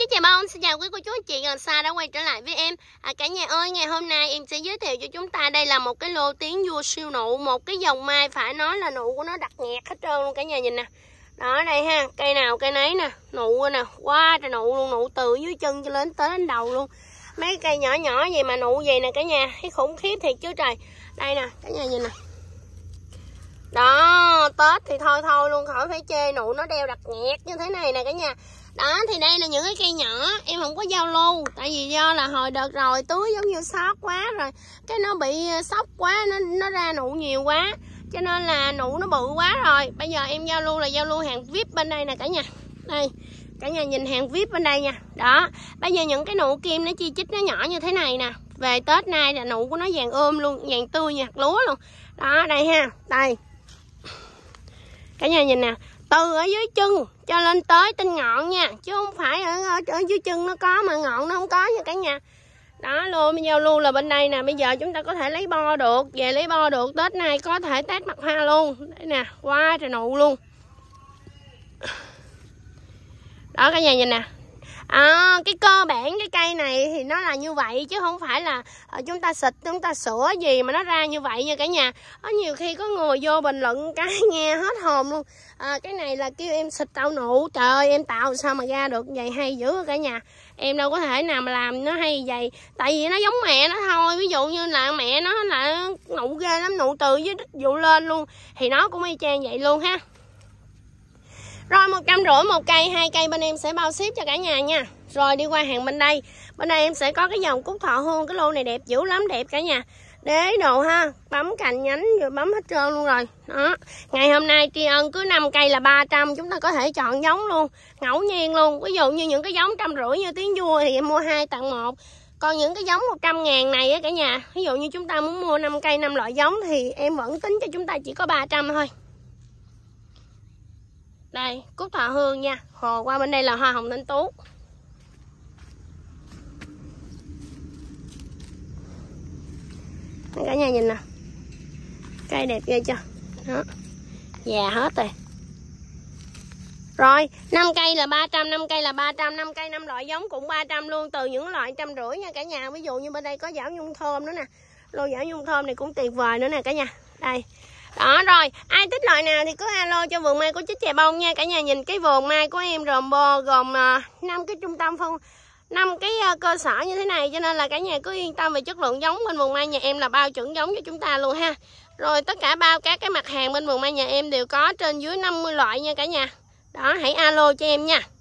Hi, chào bông, xin chào quý cô chú anh chị gần xa đã quay trở lại với em à, Cả nhà ơi, ngày hôm nay em sẽ giới thiệu cho chúng ta đây là một cái lô tiếng vua siêu nụ Một cái dòng mai phải nói là nụ của nó đặc nghẹt hết trơn luôn cả nhà nhìn nè Đó đây ha, cây nào cây nấy nè, nụ nè, quá trời nụ luôn, nụ từ dưới chân cho lên tới đến đầu luôn Mấy cây nhỏ nhỏ gì mà nụ vậy nè cả nhà, thấy khủng khiếp thiệt chứ trời Đây nè, cả nhà nhìn nè đó tết thì thôi thôi luôn khỏi phải chê nụ nó đeo đặc nhẹt như thế này nè cả nhà đó thì đây là những cái cây nhỏ em không có giao lưu tại vì do là hồi đợt rồi tưới giống như sót quá rồi cái nó bị ờ, sốc quá nó nó ra nụ nhiều quá cho nên là nụ nó bự quá rồi bây giờ em giao lưu là giao lưu hàng vip bên đây nè cả nhà đây cả nhà nhìn hàng vip bên đây nha đó bây giờ những cái nụ kim nó chi chít nó nhỏ như thế này nè về tết nay là nụ của nó vàng ôm luôn vàng tươi nhạt lúa luôn đó đây ha đây cả nhà nhìn nè từ ở dưới chân cho lên tới trên ngọn nha chứ không phải ở, ở, ở dưới chân nó có mà ngọn nó không có nha cả nhà đó luôn bây giờ luôn là bên đây nè bây giờ chúng ta có thể lấy bo được về lấy bo được tết này có thể tết mặt hoa luôn đây nè quá trời nụ luôn đó cả nhà nhìn nè à, cái cơ bản cái cây này thì nó là như vậy chứ không phải là ờ, chúng ta xịt chúng ta sửa gì mà nó ra như vậy nha cả nhà có nhiều khi có người vô bình luận cái nghe hết hồn luôn à, cái này là kêu em xịt tạo nụ trời ơi em tạo sao mà ra được vậy hay dữ cả nhà em đâu có thể nào mà làm nó hay vậy tại vì nó giống mẹ nó thôi ví dụ như là mẹ nó là nụ ghê lắm nụ từ với đít dụ lên luôn thì nó cũng y chang vậy luôn ha rồi một trăm rưỡi một cây, hai cây bên em sẽ bao ship cho cả nhà nha. Rồi đi qua hàng bên đây. Bên đây em sẽ có cái dòng cúc thọ hương, cái lô này đẹp dữ lắm, đẹp cả nhà. Đế đồ ha, bấm cành nhánh rồi bấm hết trơn luôn rồi. Đó. Ngày hôm nay tri ân cứ 5 cây là 300, chúng ta có thể chọn giống luôn, ngẫu nhiên luôn. Ví dụ như những cái giống trăm rưỡi như tiếng vua thì em mua hai tặng một còn những cái giống 100 ngàn này á cả nhà Ví dụ như chúng ta muốn mua 5 cây 5 loại giống Thì em vẫn tính cho chúng ta chỉ có 300 thôi đây cúc thọ hương nha hồ qua bên đây là hoa hồng thanh tú cả nhà nhìn nè cây đẹp ghê chưa đó già hết rồi rồi, 5 cây là 300, 5 cây là 300, 5 cây 5 loại giống cũng 300 luôn từ những loại trăm rưỡi nha cả nhà. Ví dụ như bên đây có giảo nhung thơm nữa nè. Lô giảo nhung thơm này cũng tuyệt vời nữa nè cả nhà. Đây, đó rồi ai thích loại nào thì cứ alo cho vườn mai của chích chè bông nha cả nhà nhìn cái vườn mai của em gồm bò ờ, gồm năm cái trung tâm phân năm cái ờ, cơ sở như thế này cho nên là cả nhà cứ yên tâm về chất lượng giống bên vườn mai nhà em là bao chuẩn giống cho chúng ta luôn ha rồi tất cả bao các cái mặt hàng bên vườn mai nhà em đều có trên dưới 50 loại nha cả nhà đó hãy alo cho em nha